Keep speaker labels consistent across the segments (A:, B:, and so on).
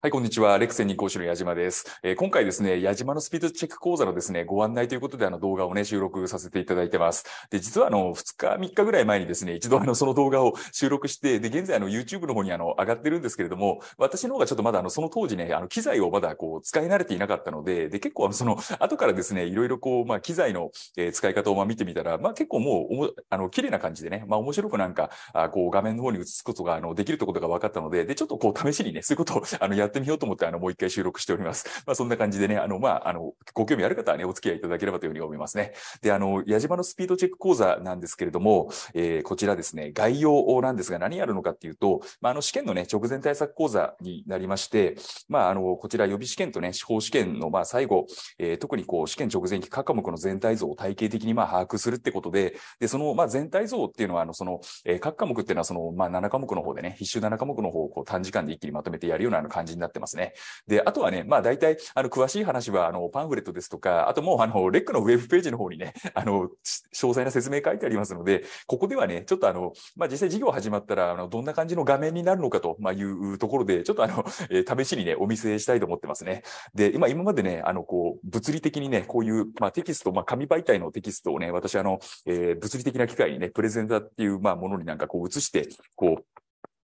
A: はい、こんにちは。レクセン日光市の矢島です。えー、今回ですね、矢島のスピードチェック講座のですね、ご案内ということで、あの動画をね、収録させていただいてます。で、実はあの、2日、3日ぐらい前にですね、一度あの、その動画を収録して、で、現在あの、YouTube の方にあの、上がってるんですけれども、私の方がちょっとまだあの、その当時ね、あの、機材をまだこう、使い慣れていなかったので、で、結構あの、その、後からですね、いろいろこう、まあ、機材の、えー、使い方をまあ、見てみたら、まあ、結構もう、おも、あの、綺麗な感じでね、まあ、面白くなんか、あこう、画面の方に映すことが、あの、できるってことが分かったので、で、ちょっとこう、試しにね、そういうことを、あの、やってみようと思って、あの、もう一回収録しております。まあ、そんな感じでね、あの、まあ、あの、ご興味ある方はね、お付き合いいただければというふうに思いますね。で、あの、矢島のスピードチェック講座なんですけれども、えー、こちらですね、概要なんですが、何やるのかっていうと、まあ、あの、試験のね、直前対策講座になりまして、まあ、あの、こちら予備試験とね、司法試験の、まあ、最後、えー、特にこう、試験直前期各科目の全体像を体系的に、まあ、把握するってことで、で、その、まあ、全体像っていうのは、あの、その、えー、各科目っていうのは、その、まあ、7科目の方でね、必修7科目の方をこう短時間で一気にまとめてやるような感じになってますね。で、あとはね、まあ大体、あの、詳しい話は、あの、パンフレットですとか、あともう、あの、レックのウェブページの方にね、あの、詳細な説明書いてありますので、ここではね、ちょっとあの、まあ実際授業始まったら、あの、どんな感じの画面になるのかとまいうところで、ちょっとあの、えー、試しにね、お見せしたいと思ってますね。で、今、今までね、あの、こう、物理的にね、こういう、まあテキスト、まあ紙媒体のテキストをね、私、あの、えー、物理的な機械にね、プレゼンターっていう、まあものになんかこう移して、こう、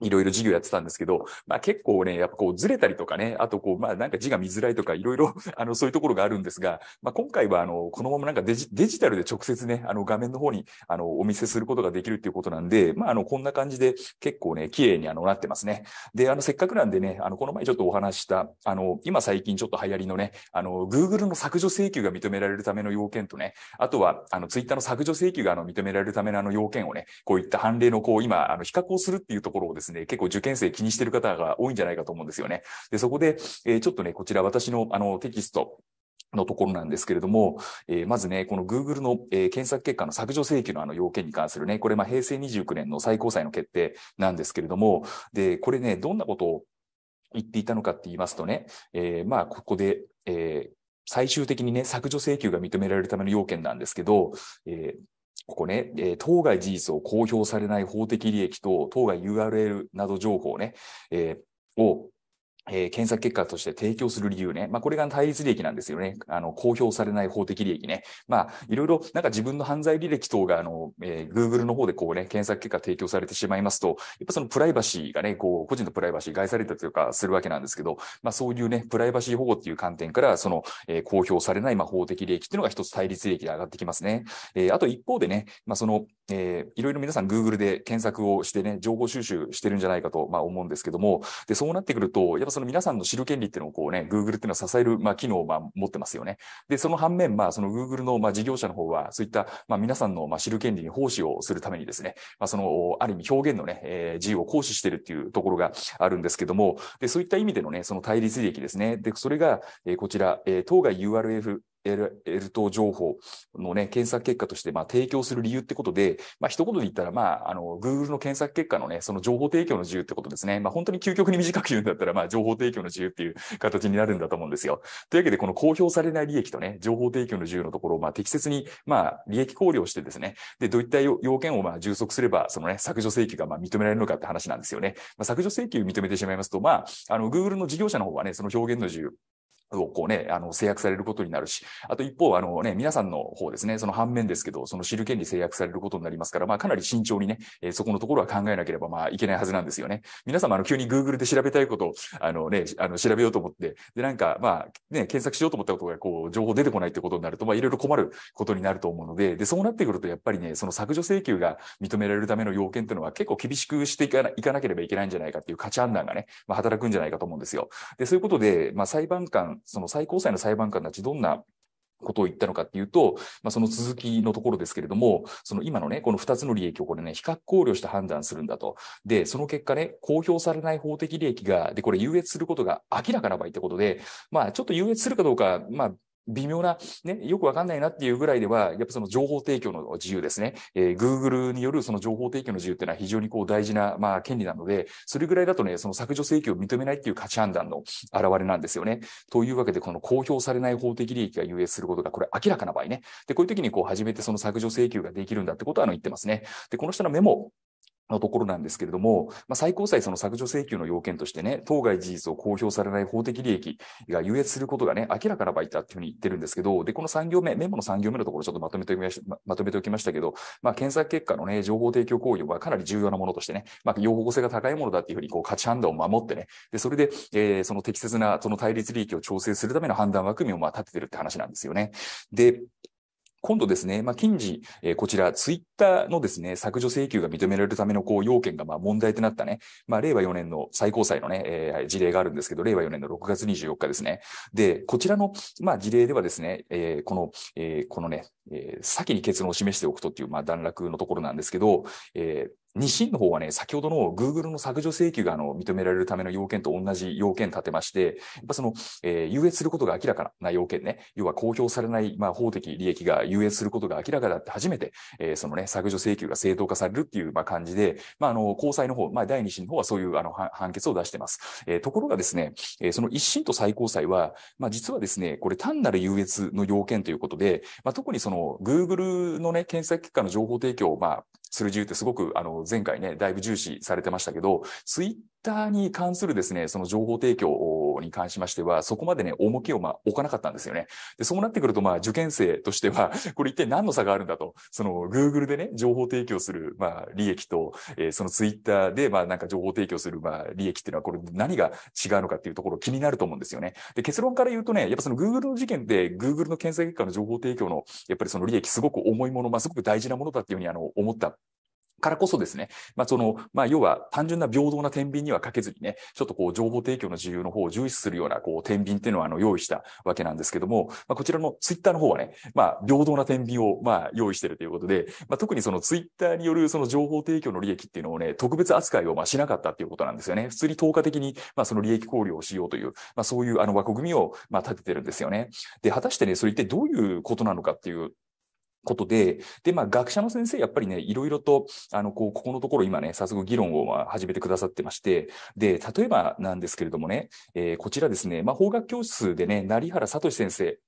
A: いろいろ授業やってたんですけど、まあ結構ね、やっぱこうずれたりとかね、あとこう、まあなんか字が見づらいとかいろいろ、あのそういうところがあるんですが、まあ今回はあの、このままなんかデジデジタルで直接ね、あの画面の方にあのお見せすることができるっていうことなんで、まああのこんな感じで結構ね、綺麗にあのなってますね。で、あのせっかくなんでね、あのこの前ちょっとお話した、あの今最近ちょっと流行りのね、あの Google の削除請求が認められるための要件とね、あとはあの Twitter の削除請求があの認められるためのあの要件をね、こういった判例のこう今、あの比較をするっていうところをですねですね、結構受験生気にしてる方が多いんじゃないかと思うんですよね。で、そこで、えー、ちょっとね、こちら私のあのテキスト、のところなんですけれども、えー、まずね、この Google の、えー、検索結果の削除請求のあの要件に関するね、これまあ平成29年の最高裁の決定なんですけれども、で、これね、どんなことを言っていたのかって言いますとね、えー、まあ、ここで、えー、最終的にね、削除請求が認められるための要件なんですけど、えー、ここね、えー、当該事実を公表されない法的利益と当該 URL など情報ね、えー、をえー、検索結果として提供する理由ね。まあ、これが対立利益なんですよね。あの、公表されない法的利益ね。まあ、いろいろ、なんか自分の犯罪履歴等が、あの、えー、Google の方でこうね、検索結果提供されてしまいますと、やっぱそのプライバシーがね、こう、個人のプライバシー害されたというか、するわけなんですけど、まあ、そういうね、プライバシー保護っていう観点から、その、えー、公表されない、まあ、法的利益っていうのが一つ対立利益で上がってきますね。えー、あと一方でね、まあ、その、えー、いろいろ皆さん Google で検索をしてね、情報収集してるんじゃないかと、まあ、思うんですけども、で、そうなってくると、やっぱその皆さんの知る権利っていうのをこうね、Google っていうのは支える、まあ、機能をまあ持ってますよね。で、その反面、まあ、その Google のまあ事業者の方は、そういったまあ皆さんのまあ知る権利に奉仕をするためにですね、まあ、その、ある意味表現のね、えー、自由を行使してるっていうところがあるんですけども、で、そういった意味でのね、その対立利益ですね。で、それが、えー、こちら、えー、当該 URF L, L 等情報のね、検索結果として、まあ、提供する理由ってことで、まあ、一言で言ったら、まあ、あの、Google の検索結果のね、その情報提供の自由ってことですね。まあ、本当に究極に短く言うんだったら、まあ、情報提供の自由っていう形になるんだと思うんですよ。というわけで、この公表されない利益とね、情報提供の自由のところを、まあ、適切に、まあ、利益考慮をしてですね、で、どういった要件を、まあ、充足すれば、そのね、削除請求が、まあ、認められるのかって話なんですよね。まあ、削除請求を認めてしまいますと、まあ、あの、Google の事業者の方はね、その表現の自由、をこうね、あの、制約されることになるし、あと一方、あのね、皆さんの方ですね、その反面ですけど、その知る権利制約されることになりますから、まあかなり慎重にね、えー、そこのところは考えなければまあいけないはずなんですよね。皆様、あの、急に Google で調べたいことを、あのね、あの、調べようと思って、で、なんか、まあ、ね、検索しようと思ったことが、こう、情報出てこないってことになると、まあいろいろ困ることになると思うので、で、そうなってくると、やっぱりね、その削除請求が認められるための要件っていうのは結構厳しくしていかないかなければいけないんじゃないかっていう価値判断がね、まあ働くんじゃないかと思うんですよ。で、そういうことで、まあ裁判官、その最高裁の裁判官たちどんなことを言ったのかっていうと、まあ、その続きのところですけれども、その今のね、この2つの利益をこれね、比較考慮して判断するんだと。で、その結果ね、公表されない法的利益が、で、これ優越することが明らかな場合ってことで、まあ、ちょっと優越するかどうか、まあ、微妙な、ね、よくわかんないなっていうぐらいでは、やっぱその情報提供の自由ですね、えー、Google によるその情報提供の自由っていうのは非常にこう大事な、まあ、権利なので、それぐらいだとね、その削除請求を認めないっていう価値判断の表れなんですよね。というわけで、この公表されない法的利益が優越することが、これ明らかな場合ね。で、こういう時にこう初めてその削除請求ができるんだってことはあの言ってますね。で、この人のメモのところなんですけれども、まあ、最高裁その削除請求の要件としてね、当該事実を公表されない法的利益が優越することがね、明らかな場合だっていうふうに言ってるんですけど、で、この3行目、メモの3行目のところちょっとまとめてきまし、ま、まとめておきましたけど、まあ、検索結果のね、情報提供行為はかなり重要なものとしてね、まあ、用護性が高いものだっていうふうに、こう、価値判断を守ってね、で、それで、えー、その適切な、その対立利益を調整するための判断枠組みをまあ立ててるって話なんですよね。で、今度ですね、まあ、近時、えー、こちら、ツイッターのですね、削除請求が認められるための、こう、要件が、まあ、問題となったね、まあ、令和4年の最高裁のね、えー、事例があるんですけど、令和4年の6月24日ですね。で、こちらの、まあ、事例ではですね、えー、この、えー、このね、えー、先に結論を示しておくとっていう、まあ、段落のところなんですけど、えー、日清の方はね、先ほどの Google の削除請求があの認められるための要件と同じ要件立てまして、やっぱその、えー、優越することが明らかな要件ね、要は公表されない、まあ、法的利益が優越することが明らかだって初めて、えー、そのね、削除請求が正当化されるっていう、まあ、感じで、まあ、あの、高裁の方、まあ、第2審の方はそういうあの判決を出してます。えー、ところがですね、えー、その一審と最高裁は、まあ、実はですね、これ単なる優越の要件ということで、まあ、特にその Google のね、検索結果の情報提供を、まあ、する自由ってすごく、あの、前回ね、だいぶ重視されてましたけど、ツイッターに関するですね、その情報提供に関しましては、そこまでね、重きをまあ置かなかったんですよね。で、そうなってくると、まあ、受験生としては、これ一体何の差があるんだと、その Google でね、情報提供する、まあ、利益と、えー、その Twitter で、まあ、なんか情報提供する、まあ、利益っていうのは、これ何が違うのかっていうところ気になると思うんですよね。で、結論から言うとね、やっぱその Google の事件で、Google の検査結果の情報提供の、やっぱりその利益すごく重いもの、まあ、すごく大事なものだっていうふうに、あの、思ったからこそですね、まあ、その、まあ、要は単純な平等な天秤にはかけずにね、ちょっとこう、情報提供の自由の方を重視するような、こう、天秤っていうのは、あの、用意したわけなんですけども、まあ、こちらのツイッターの方はね、まあ、平等な天秤を、まあ、用意してるということで、まあ、特にそのツイッターによるその情報提供の利益っていうのをね、特別扱いをまあしなかったっていうことなんですよね。普通に投下的に、まあ、その利益考慮をしようという、まあ、そういうあの枠組みを、まあ、立ててるんですよね。で、果たしてね、それ一体どういうことなのかっていうことで、で、まあ、学者の先生、やっぱりね、いろいろと、あの、こう、ここのところ今ね、早速議論を始めてくださってまして、で、例えばなんですけれどもね、えー、こちらですね、まあ、法学教室でね、成原聡先生、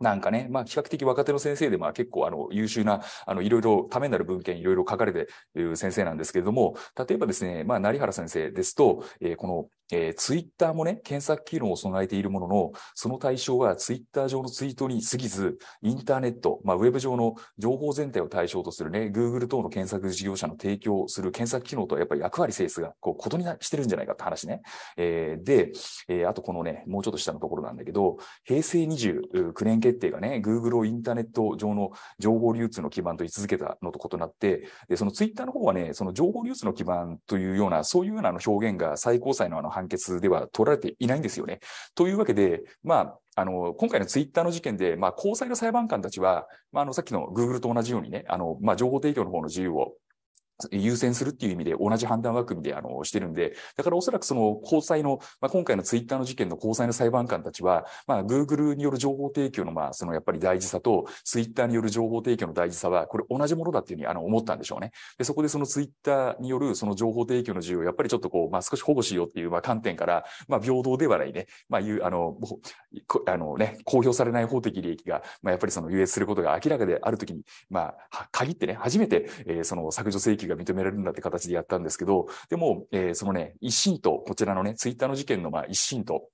A: なんかね、まあ比較的若手の先生で、まあ結構あの優秀な、あのいろいろためになる文献いろいろ書かれている先生なんですけれども、例えばですね、まあ成原先生ですと、えー、このえー、ツイッターもね、検索機能を備えているものの、その対象はツイッター上のツイートに過ぎず、インターネット、まあ、ウェブ上の情報全体を対象とするね、Google 等の検索事業者の提供する検索機能とはやっぱり役割性質がこう異にしてるんじゃないかって話ね。えー、で、えー、あとこのね、もうちょっと下のところなんだけど、平成29年決定がね、Google をインターネット上の情報流通の基盤と位置づけたのと異なって、でそのツイッターの方はね、その情報流通の基盤というような、そういうような表現が最高裁のあの判決では取られていないんですよね。というわけで、まあ、あの、今回のツイッターの事件で、まあ、高裁の裁判官たちは、まあ、あの、さっきの Google と同じようにね、あの、まあ、情報提供の方の自由を優先するっていう意味で同じ判断枠組みであのしてるんで、だからおそらくその交際の、まあ、今回のツイッターの事件の交際の裁判官たちは、まあ、Google による情報提供の、まあ、そのやっぱり大事さと、ツイッターによる情報提供の大事さは、これ同じものだっていうふうにあの思ったんでしょうね。で、そこでそのツイッターによるその情報提供の自由をやっぱりちょっとこう、まあ、少し保護しようっていう、まあ、観点から、まあ、平等ではないね、まあ、いう、あの、あのね、公表されない法的利益が、まあ、やっぱりその優越することが明らかであるときに、まあ、限ってね、初めて、えー、その削除請求が認められるんだって形でやったんですけど、でも、えー、そのね、一審と、こちらのね、ツイッターの事件のまあ一審と、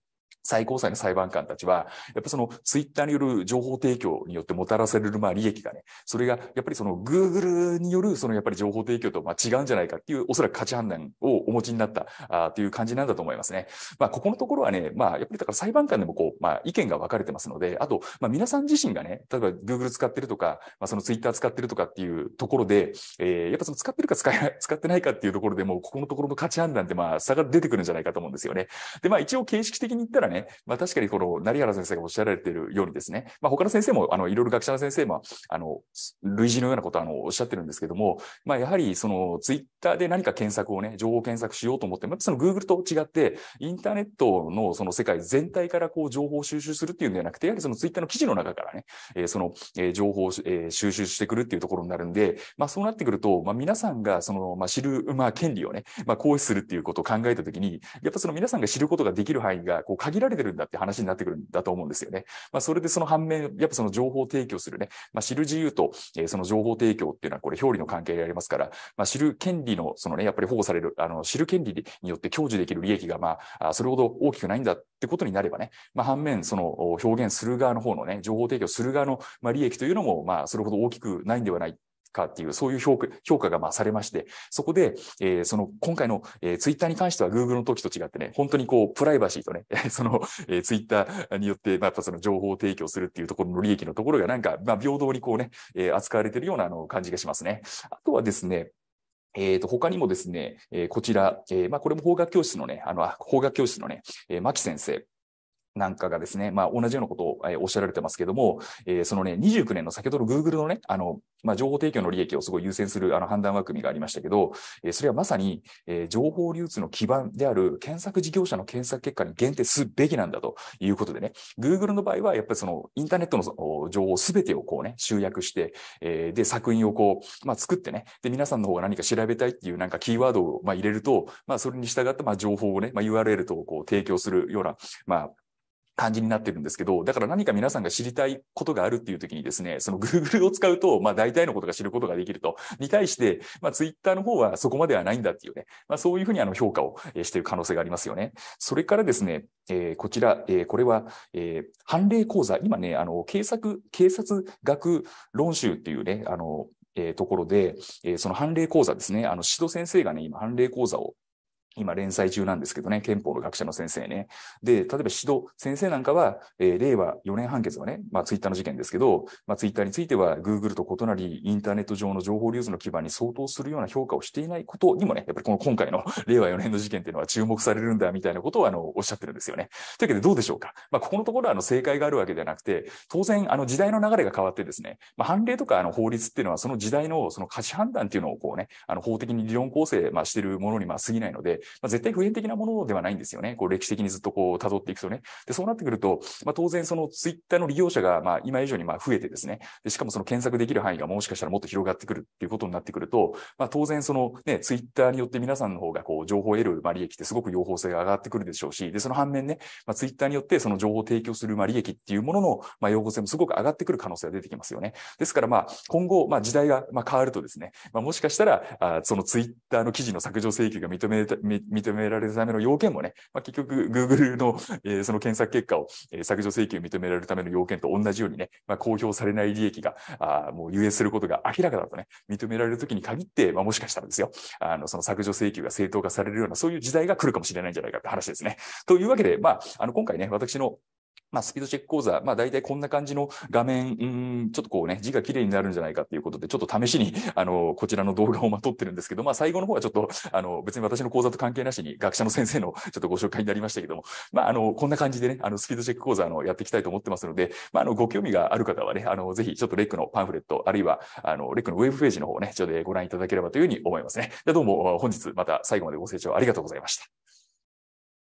A: 最高裁の裁判官たちは、やっぱそのツイッターによる情報提供によってもたらされるまあ利益がね、それがやっぱりその Google によるそのやっぱり情報提供とまあ違うんじゃないかっていうおそらく価値判断をお持ちになったあという感じなんだと思いますね。まあここのところはね、まあやっぱりだから裁判官でもこう、まあ意見が分かれてますので、あと、まあ皆さん自身がね、例えば Google 使ってるとか、まあそのツイッター使ってるとかっていうところで、えー、やっぱその使ってるか使え 使ってないかっていうところでもここのところの価値判断ってまあ差が出てくるんじゃないかと思うんですよね。でまあ一応形式的に言ったらね、ね、まあ、確かにこの成原先生がおっしゃられているようにですね、まあ、他の先生も、あの、いろいろ学者の先生も、あの、類似のようなことあのおっしゃってるんですけども、まあ、やはりそのツイッターで何か検索をね、情報検索しようと思っても、やその Google と違って、インターネットのその世界全体からこう情報を収集するっていうんではなくて、やはりそのツイッターの記事の中からね、えー、その、えー、情報を、えー、収集してくるっていうところになるんで、まあ、そうなってくると、まあ、皆さんがその、まあ、知る、まあ、権利をね、まあ、行使するっていうことを考えたときに、やっぱその皆さんが知ることができる範囲がこう限られられてるんだって話になってくるんだと思うんですよね。まあ、それでその反面、やっぱその情報提供するね、まあ、知る自由と、えー、その情報提供っていうのはこれ表裏の関係でありますから、まあ、知る権利の、そのね、やっぱり保護される、あの、知る権利によって享受できる利益が、まあ、それほど大きくないんだってことになればね、まあ、反面、その表現する側の方のね、情報提供する側の、まあ、利益というのも、まあ、それほど大きくないんではないかっていう、そういう評価評価がまあされまして、そこで、えー、その今回の、えー、ツイッターに関しては Google の時と違ってね、本当にこう、プライバシーとね、その、えー、ツイッターによって、まあ、やっぱその情報を提供するっていうところの利益のところがなんか、まあ、平等にこうね、えー、扱われてるようなあの感じがしますね。あとはですね、えっ、ー、と、他にもですね、えー、こちら、えー、まあ、これも法学教室のね、あの、法学教室のね、えー、牧先生。なんかがですね、まあ、同じようなことを、えー、おっしゃられてますけども、えー、そのね、29年の先ほど Google のね、あの、まあ、情報提供の利益をすごい優先するあの判断枠組みがありましたけど、えー、それはまさに、えー、情報流通の基盤である検索事業者の検索結果に限定すべきなんだということでね、Google の場合は、やっぱりそのインターネットの情報すべてをこうね、集約して、えー、で、作品をこう、まあ、作ってね、で、皆さんの方が何か調べたいっていうなんかキーワードを、まあ、入れると、まあ、それに従った、まあ、情報をね、まあ、URL とこう提供するような、まあ、感じになってるんですけど、だから何か皆さんが知りたいことがあるっていう時にですね、その Google を使うと、まあ大体のことが知ることができると。に対して、まあ Twitter の方はそこまではないんだっていうね、まあそういうふうにあの評価をしている可能性がありますよね。それからですね、えー、こちら、えー、これは、えー、判例講座。今ね、あの、警察、警察学論集っていうね、あの、えー、ところで、えー、その判例講座ですね。あの、指導先生がね、今、判例講座を今連載中なんですけどね、憲法の学者の先生ね。で、例えば指導、先生なんかは、えー、令和4年判決はね、まあツイッターの事件ですけど、まあツイッターについては Google と異なり、インターネット上の情報流通の基盤に相当するような評価をしていないことにもね、やっぱりこの今回の 令和4年の事件っていうのは注目されるんだみたいなことをあの、おっしゃってるんですよね。というわけでどうでしょうか。まあここのところはあの正解があるわけではなくて、当然あの時代の流れが変わってですね、まあ判例とかあの法律っていうのはその時代のその価値判断っていうのをこうね、あの法的に理論構成、まあ、してるものにまあ過ぎないので、まあ、絶対普遍的なものではないんですよね。こう歴史的にずっとこう辿っていくとね。で、そうなってくると、まあ、当然そのツイッターの利用者がまあ今以上にまあ増えてですねで、しかもその検索できる範囲がもしかしたらもっと広がってくるっていうことになってくると、まあ、当然そのね、ツイッターによって皆さんの方がこう情報を得るまあ利益ってすごく用法性が上がってくるでしょうし、で、その反面ね、まあ、ツイッターによってその情報を提供するまあ利益っていうもののまあ用法性もすごく上がってくる可能性が出てきますよね。ですからまあ今後、まあ時代がまあ変わるとですね、まあ、もしかしたら、あそのツイッターの記事の削除請求が認め認められるための要件もね、まあ、結局 Google の、えー、その検索結果を、えー、削除請求を認められるための要件と同じようにね、まあ、公表されない利益が、あもう優越することが明らかだとね、認められるときに限って、まあ、もしかしたらですよ、あの、その削除請求が正当化されるような、そういう時代が来るかもしれないんじゃないかって話ですね。というわけで、まあ、あの、今回ね、私のまあ、スピードチェック講座、まあ、大体こんな感じの画面、うんちょっとこうね、字が綺麗になるんじゃないかっていうことで、ちょっと試しに、あの、こちらの動画をまとってるんですけど、まあ、最後の方はちょっと、あの、別に私の講座と関係なしに、学者の先生のちょっとご紹介になりましたけども、まあ、あの、こんな感じでね、あの、スピードチェック講座、あの、やっていきたいと思ってますので、まあ、あの、ご興味がある方はね、あの、ぜひ、ちょっとレックのパンフレット、あるいは、あの、レックのウェブページの方ね、ちょっとご覧いただければというふうに思いますね。でどうも、本日また最後までご清聴ありがとうございました。